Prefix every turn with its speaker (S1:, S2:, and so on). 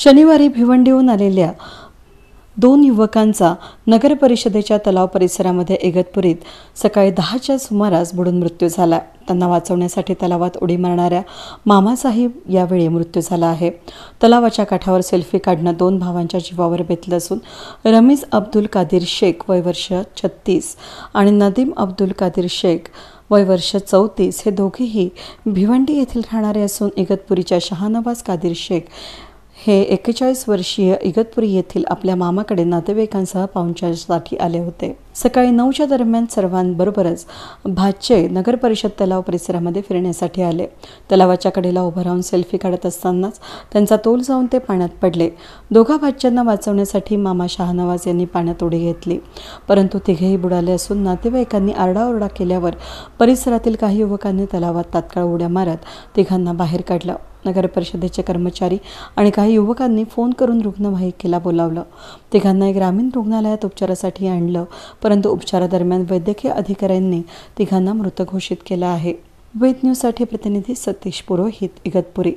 S1: शनिवारी भिवंडीहून आलेल्या दोन युवकांचा नगर परिषदेच्या तलाव परिसरामध्ये इगतपुरीत सकाळी दहाच्या सुमारास बुडून मृत्यू झाला त्यांना वाचवण्यासाठी तलावात उडी मारणाऱ्या मामासाहेब यावेळी मृत्यू झाला आहे तलावाच्या काठावर सेल्फी काढणं दोन भावांच्या जीवावर बेतलं असून रमीज अब्दुल कादिर शेख वयवर्ष वर्ष छत्तीस आणि नदीम अब्दुल कादिर शेख वय वर्ष चौतीस हे दोघेही भिवंडी येथील राहणारे असून इगतपुरीच्या शहानवाज कादिर शेख हे एक्केचाळीस वर्षीय इगतपुरी येथील आपल्या मामाकडे नातेवाईकांसह पाहुणचारसाठी आले होते सकाळी नऊच्या दरम्यान सर्वांबरोबरच भाचे नगर परिषद तलाव परिसरामध्ये फिरण्यासाठी आले तलावाच्या कडेला उभं राहून सेल्फी काढत असतानाच त्यांचा तोल जाऊन ते पाण्यात पडले दोघा भाच्यांना वाचवण्यासाठी मामा शाहनवाज यांनी पाण्यात उडी घेतली परंतु तिघेही बुडाले असून नातेवाईकांनी आरडाओरडा केल्यावर परिसरातील काही युवकांनी तलावात तात्काळ उड्या मारत तिघांना बाहेर काढलं नगर परिषदेचे कर्मचारी आणि काही युवकांनी फोन करून रुग्णवाहिकेला बोलावलं तिघांना ग्रामीण रुग्णालयात उपचारासाठी आणलं परंतु उपचारादरम्यान वैद्यकीय अधिकाऱ्यांनी तिघांना मृत घोषित केलं आहे वेद न्यूजसाठी प्रतिनिधी सतीश पुरोहित इगतपुरी